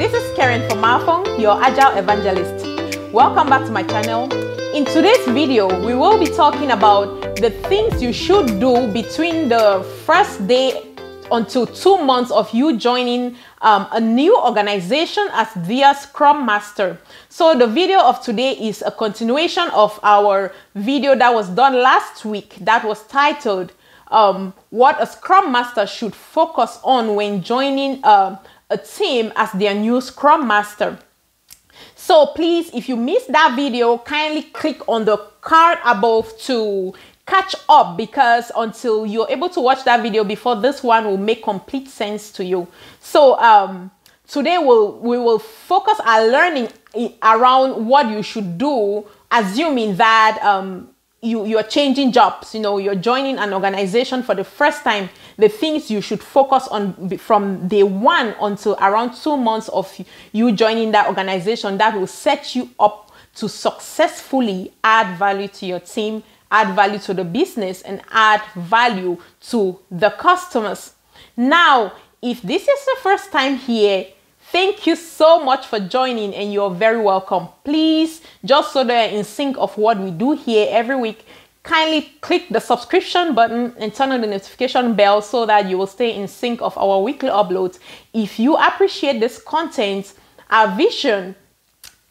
this is Karen from Malfong, your Agile Evangelist. Welcome back to my channel. In today's video, we will be talking about the things you should do between the first day until two months of you joining um, a new organization as their Scrum Master. So the video of today is a continuation of our video that was done last week that was titled um, what a Scrum Master should focus on when joining a um, a team as their new Scrum Master. So please, if you missed that video, kindly click on the card above to catch up because until you're able to watch that video before this one will make complete sense to you. So um, today we'll, we will focus our learning around what you should do, assuming that um, you you're changing jobs you know you're joining an organization for the first time the things you should focus on from day one until around two months of you joining that organization that will set you up to successfully add value to your team add value to the business and add value to the customers now if this is the first time here Thank you so much for joining and you're very welcome. Please, just so that you're in sync of what we do here every week, kindly click the subscription button and turn on the notification bell so that you will stay in sync of our weekly uploads. If you appreciate this content, our vision,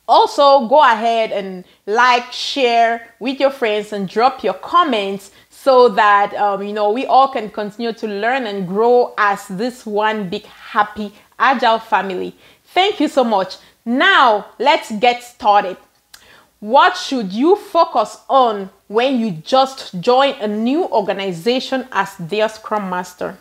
also go ahead and like, share with your friends and drop your comments so that um, you know we all can continue to learn and grow as this one big happy agile family thank you so much now let's get started what should you focus on when you just join a new organization as their scrum master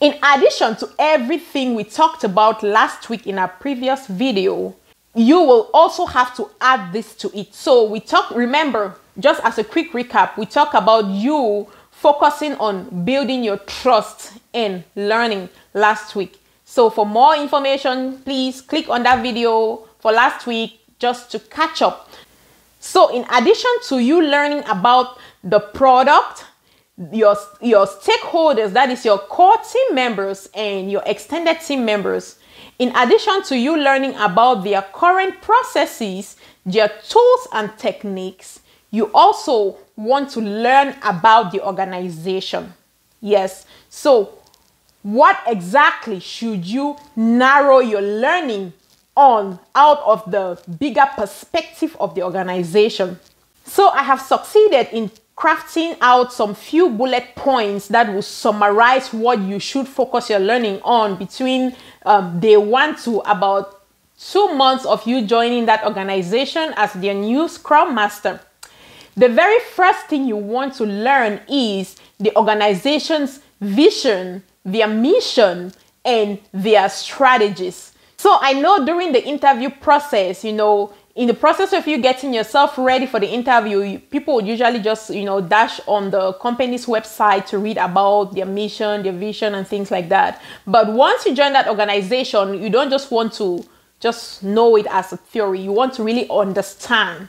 in addition to everything we talked about last week in our previous video you will also have to add this to it. So we talk, remember, just as a quick recap, we talk about you focusing on building your trust in learning last week. So for more information, please click on that video for last week just to catch up. So in addition to you learning about the product, your, your stakeholders, that is your core team members and your extended team members, in addition to you learning about their current processes, their tools and techniques, you also want to learn about the organization. Yes, so what exactly should you narrow your learning on out of the bigger perspective of the organization? So I have succeeded in crafting out some few bullet points that will summarize what you should focus your learning on between um, day one to about two months of you joining that organization as their new scrum master. The very first thing you want to learn is the organization's vision, their mission, and their strategies. So I know during the interview process, you know, in the process of you getting yourself ready for the interview, people would usually just, you know, dash on the company's website to read about their mission, their vision, and things like that. But once you join that organization, you don't just want to just know it as a theory, you want to really understand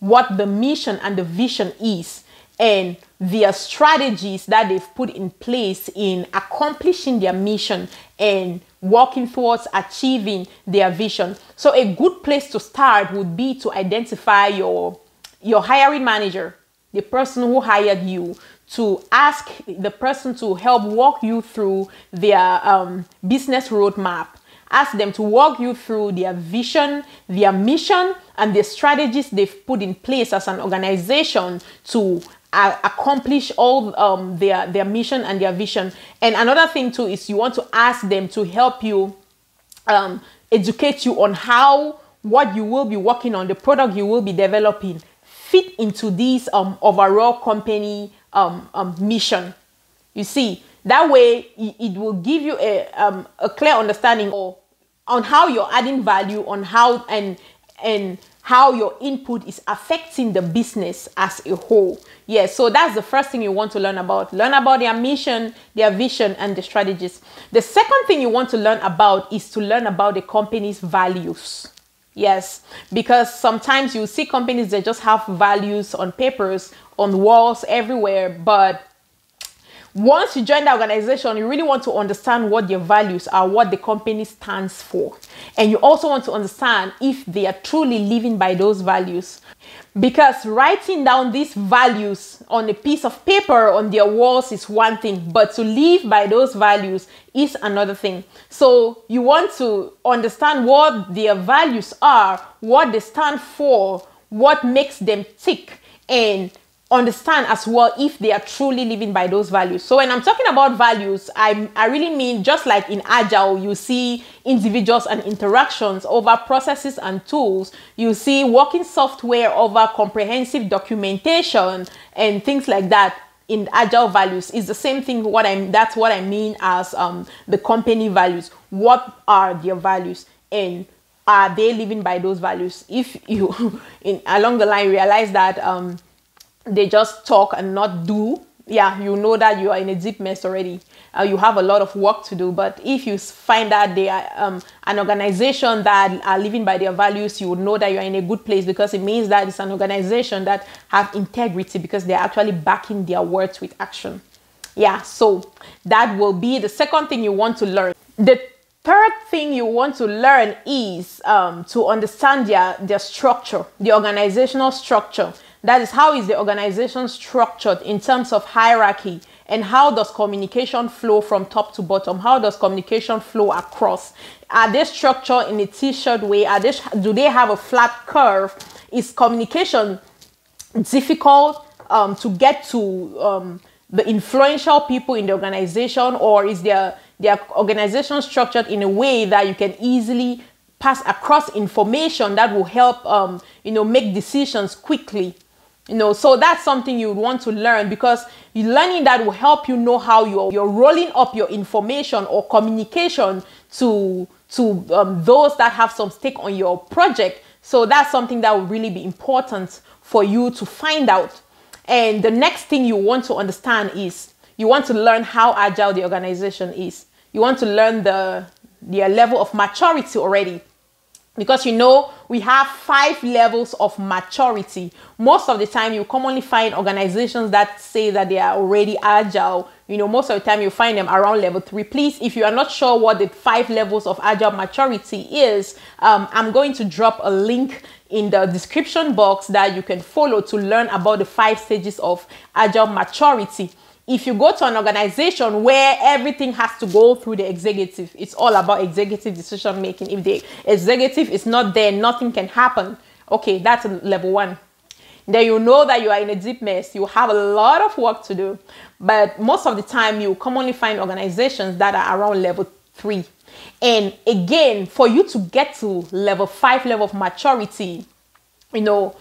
what the mission and the vision is and their strategies that they've put in place in accomplishing their mission and working towards achieving their vision. So a good place to start would be to identify your your hiring manager, the person who hired you, to ask the person to help walk you through their um, business roadmap. Ask them to walk you through their vision, their mission, and the strategies they've put in place as an organization to accomplish all um, their their mission and their vision. And another thing too is you want to ask them to help you um, educate you on how what you will be working on, the product you will be developing, fit into this um, overall company um, um, mission. You see, that way it will give you a, um, a clear understanding on how you're adding value, on how and and how your input is affecting the business as a whole. Yes, yeah, so that's the first thing you want to learn about. Learn about their mission, their vision, and the strategies. The second thing you want to learn about is to learn about the company's values. Yes, because sometimes you see companies that just have values on papers, on walls, everywhere, but once you join the organization, you really want to understand what their values are, what the company stands for. And you also want to understand if they are truly living by those values. Because writing down these values on a piece of paper on their walls is one thing, but to live by those values is another thing. So you want to understand what their values are, what they stand for, what makes them tick, and understand as well if they are truly living by those values. So when I'm talking about values, I I really mean just like in agile you see individuals and interactions over processes and tools, you see working software over comprehensive documentation and things like that in agile values is the same thing what I'm that's what I mean as um the company values. What are their values and are they living by those values? If you in along the line realize that um they just talk and not do, yeah, you know that you are in a deep mess already. Uh, you have a lot of work to do. But if you find that they are um, an organization that are living by their values, you would know that you are in a good place because it means that it's an organization that have integrity because they're actually backing their words with action. Yeah, so that will be the second thing you want to learn. The third thing you want to learn is um, to understand their, their structure, the organizational structure. That is, how is the organization structured in terms of hierarchy? And how does communication flow from top to bottom? How does communication flow across? Are they structured in a T-shirt way? Are they, do they have a flat curve? Is communication difficult um, to get to um, the influential people in the organization or is their their organization structured in a way that you can easily pass across information that will help um, you know make decisions quickly you know, so that's something you would want to learn because learning that will help you know how you're, you're rolling up your information or communication to to um, those that have some stake on your project. So that's something that will really be important for you to find out. And the next thing you want to understand is you want to learn how agile the organization is. You want to learn the the level of maturity already because you know we have five levels of maturity most of the time you commonly find organizations that say that they are already agile you know most of the time you find them around level three please if you are not sure what the five levels of agile maturity is um, i'm going to drop a link in the description box that you can follow to learn about the five stages of agile maturity if you go to an organization where everything has to go through the executive, it's all about executive decision making. If the executive is not there, nothing can happen. Okay, that's level one. Then you know that you are in a deep mess. You have a lot of work to do. But most of the time, you commonly find organizations that are around level three. And again, for you to get to level five, level of maturity, you know,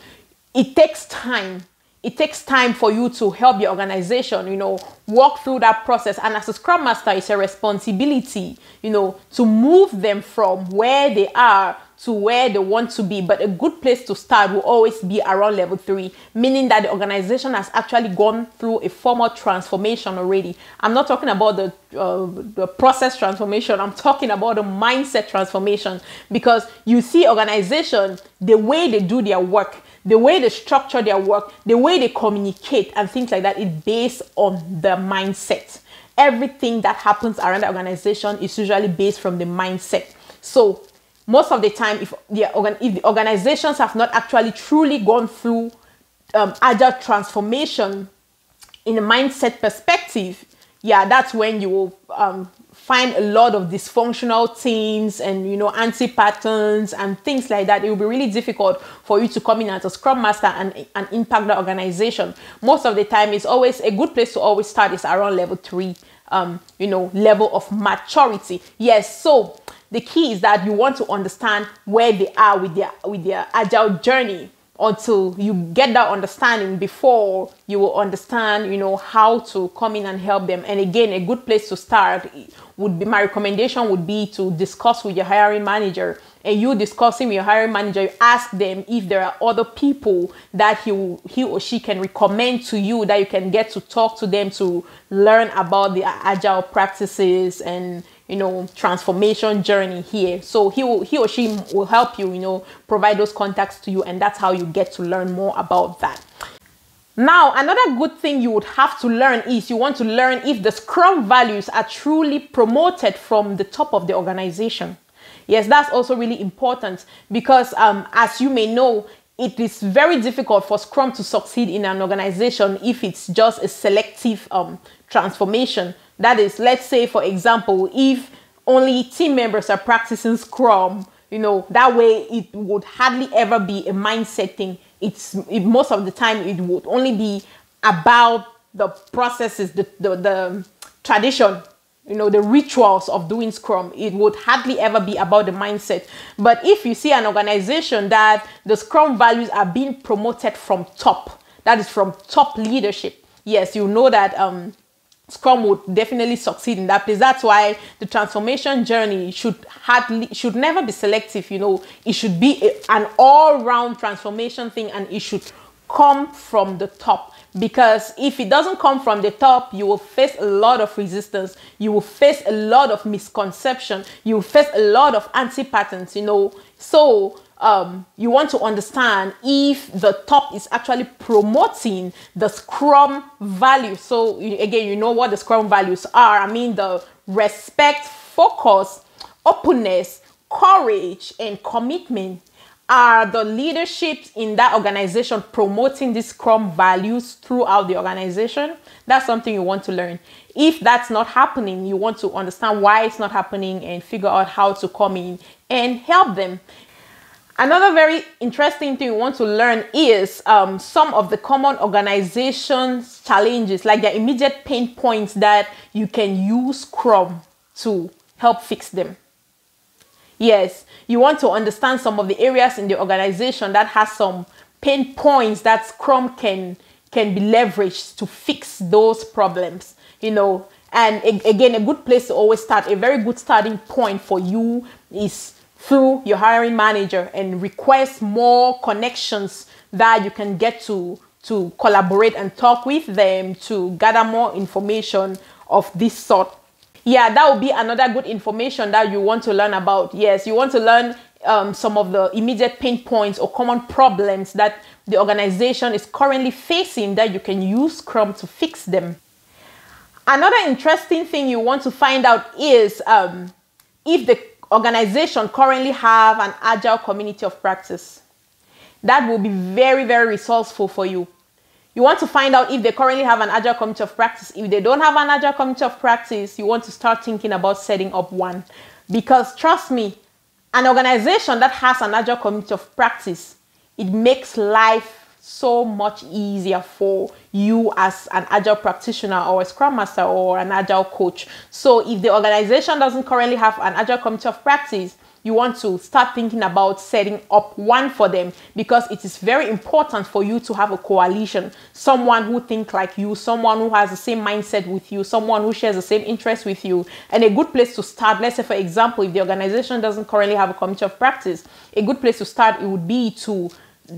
it takes time it takes time for you to help your organization, you know, walk through that process. And as a Scrum Master, it's a responsibility, you know, to move them from where they are to where they want to be. But a good place to start will always be around level three, meaning that the organization has actually gone through a formal transformation already. I'm not talking about the, uh, the process transformation, I'm talking about the mindset transformation because you see, organization, the way they do their work, the way they structure their work, the way they communicate, and things like that is based on the mindset. Everything that happens around the organization is usually based from the mindset. So most of the time, if the, if the organizations have not actually truly gone through um, agile transformation in a mindset perspective, yeah, that's when you will um, find a lot of dysfunctional teams and you know anti patterns and things like that. It will be really difficult for you to come in as a scrum master and, and impact the organization. Most of the time, it's always a good place to always start is around level three. Um, you know, level of maturity. Yes, so the key is that you want to understand where they are with their with their agile journey until you get that understanding before you will understand you know how to come in and help them and again a good place to start would be my recommendation would be to discuss with your hiring manager and you discussing with your hiring manager ask them if there are other people that he he or she can recommend to you that you can get to talk to them to learn about the agile practices and you know transformation journey here so he will he or she will help you you know provide those contacts to you and that's how you get to learn more about that now, another good thing you would have to learn is you want to learn if the Scrum values are truly promoted from the top of the organization. Yes, that's also really important because, um, as you may know, it is very difficult for Scrum to succeed in an organization if it's just a selective um, transformation. That is, let's say, for example, if only team members are practicing Scrum, you know, that way it would hardly ever be a mindset thing. It's it, most of the time it would only be about the processes, the, the, the tradition you know the rituals of doing scrum it would hardly ever be about the mindset but if you see an organization that the scrum values are being promoted from top that is from top leadership yes you know that um Scrum would definitely succeed in that place. That's why the transformation journey should hardly should never be selective. You know, it should be a, an all-round transformation thing, and it should come from the top. Because if it doesn't come from the top, you will face a lot of resistance. You will face a lot of misconception. You will face a lot of anti patterns. You know, so um, you want to understand if the top is actually promoting the scrum value. So again, you know what the scrum values are. I mean, the respect, focus, openness, courage, and commitment are the leaderships in that organization promoting these scrum values throughout the organization that's something you want to learn if that's not happening you want to understand why it's not happening and figure out how to come in and help them Another very interesting thing you want to learn is um, some of the common organizations challenges, like their immediate pain points that you can use Scrum to help fix them. Yes, you want to understand some of the areas in the organization that has some pain points that Scrum can can be leveraged to fix those problems. You know, and again, a good place to always start, a very good starting point for you is through your hiring manager and request more connections that you can get to to collaborate and talk with them to gather more information of this sort yeah that would be another good information that you want to learn about yes you want to learn um, some of the immediate pain points or common problems that the organization is currently facing that you can use scrum to fix them another interesting thing you want to find out is um, if the organization currently have an agile community of practice. That will be very, very resourceful for you. You want to find out if they currently have an agile committee of practice. If they don't have an agile committee of practice, you want to start thinking about setting up one. Because trust me, an organization that has an agile committee of practice, it makes life so much easier for you as an agile practitioner or a scrum master or an agile coach. So if the organization doesn't currently have an agile committee of practice, you want to start thinking about setting up one for them because it is very important for you to have a coalition someone who think like you someone who has the same mindset with you someone who shares the same interest with you and a good place to start let's say for example if the organization doesn't currently have a committee of practice a good place to start it would be to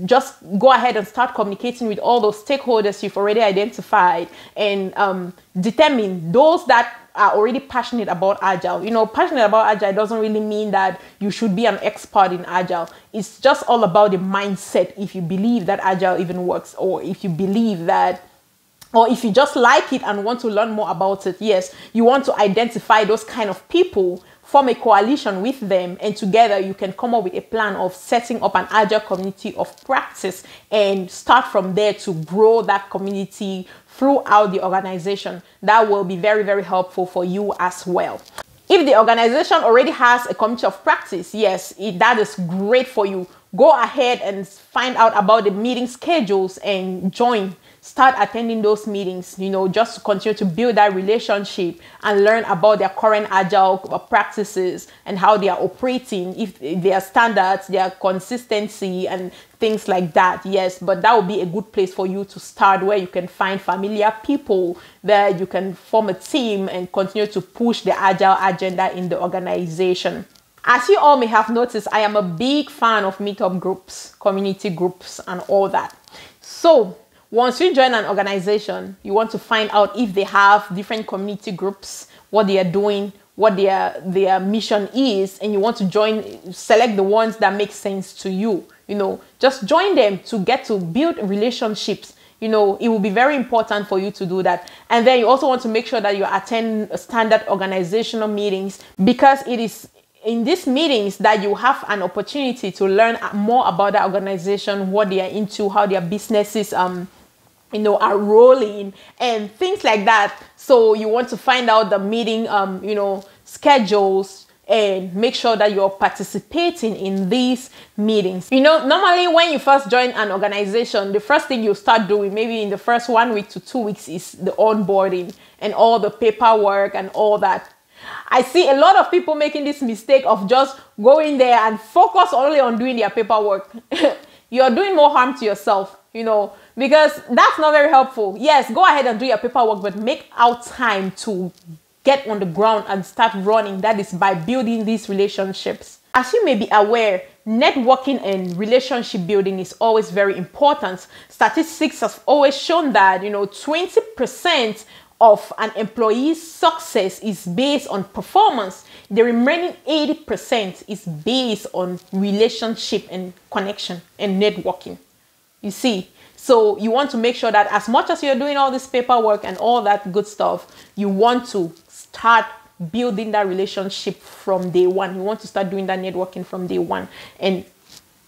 just go ahead and start communicating with all those stakeholders you've already identified and um, determine those that are already passionate about agile you know passionate about agile doesn't really mean that you should be an expert in agile it's just all about the mindset if you believe that agile even works or if you believe that or if you just like it and want to learn more about it yes you want to identify those kind of people form a coalition with them, and together you can come up with a plan of setting up an agile community of practice and start from there to grow that community throughout the organization. That will be very, very helpful for you as well. If the organization already has a committee of practice, yes, it, that is great for you. Go ahead and find out about the meeting schedules and join start attending those meetings, you know, just to continue to build that relationship and learn about their current agile practices and how they are operating, if their standards, their consistency, and things like that. Yes, but that would be a good place for you to start where you can find familiar people there, you can form a team and continue to push the agile agenda in the organization. As you all may have noticed, I am a big fan of meetup groups, community groups, and all that. So, once you join an organization, you want to find out if they have different community groups, what they are doing, what their their mission is, and you want to join select the ones that make sense to you. You know, just join them to get to build relationships you know it will be very important for you to do that and then you also want to make sure that you attend standard organizational meetings because it is in these meetings that you have an opportunity to learn more about the organization, what they are into, how their businesses um you know are rolling and things like that. So you want to find out the meeting um you know schedules, and make sure that you're participating in these meetings. You know, normally when you first join an organization, the first thing you start doing, maybe in the first one week to two weeks, is the onboarding and all the paperwork and all that. I see a lot of people making this mistake of just going there and focus only on doing their paperwork. You're doing more harm to yourself, you know, because that's not very helpful. Yes, go ahead and do your paperwork, but make out time to get on the ground and start running. That is by building these relationships. As you may be aware, networking and relationship building is always very important. Statistics have always shown that, you know, 20% of an employee's success is based on performance, the remaining 80% is based on relationship and connection and networking. You see, so you want to make sure that as much as you're doing all this paperwork and all that good stuff, you want to start building that relationship from day one. You want to start doing that networking from day one. And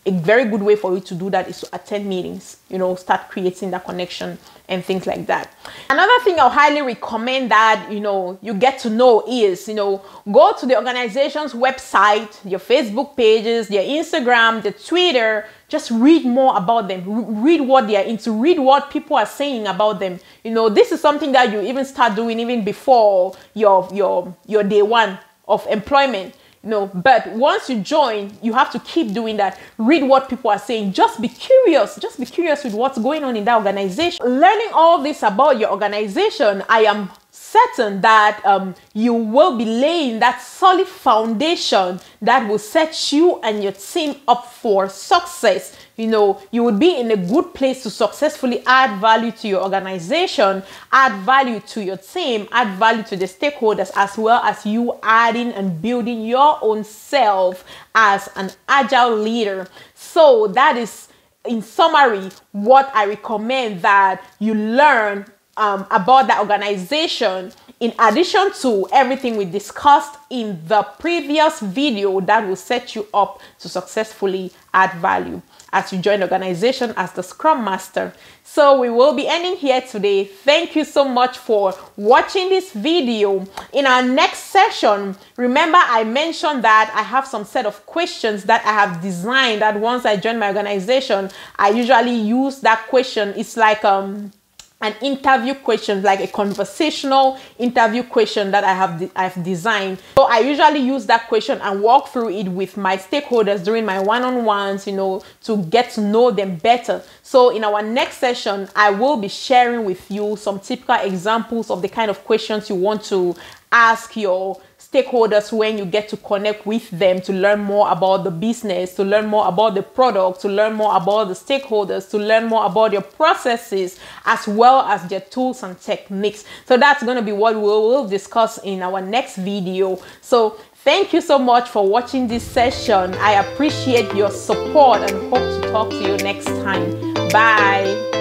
a very good way for you to do that is to attend meetings, you know, start creating that connection and things like that. Another thing I'll highly recommend that, you know, you get to know is, you know, go to the organization's website, your Facebook pages, their Instagram, the Twitter, just read more about them read what they are into read what people are saying about them you know this is something that you even start doing even before your your your day one of employment no, but once you join, you have to keep doing that. Read what people are saying. Just be curious. Just be curious with what's going on in that organization. Learning all this about your organization, I am certain that um, you will be laying that solid foundation that will set you and your team up for success. You know, you would be in a good place to successfully add value to your organization, add value to your team, add value to the stakeholders, as well as you adding and building your own self as an agile leader. So, that is in summary what I recommend that you learn um, about that organization in addition to everything we discussed in the previous video that will set you up to successfully add value as you join the organization as the scrum master so we will be ending here today thank you so much for watching this video in our next session remember i mentioned that i have some set of questions that i have designed that once i join my organization i usually use that question it's like um an interview question like a conversational interview question that i have de i've designed so i usually use that question and walk through it with my stakeholders during my one-on-ones you know to get to know them better so in our next session i will be sharing with you some typical examples of the kind of questions you want to ask your stakeholders when you get to connect with them to learn more about the business, to learn more about the product, to learn more about the stakeholders, to learn more about your processes as well as their tools and techniques. So that's going to be what we will discuss in our next video. So Thank you so much for watching this session. I appreciate your support and hope to talk to you next time. Bye.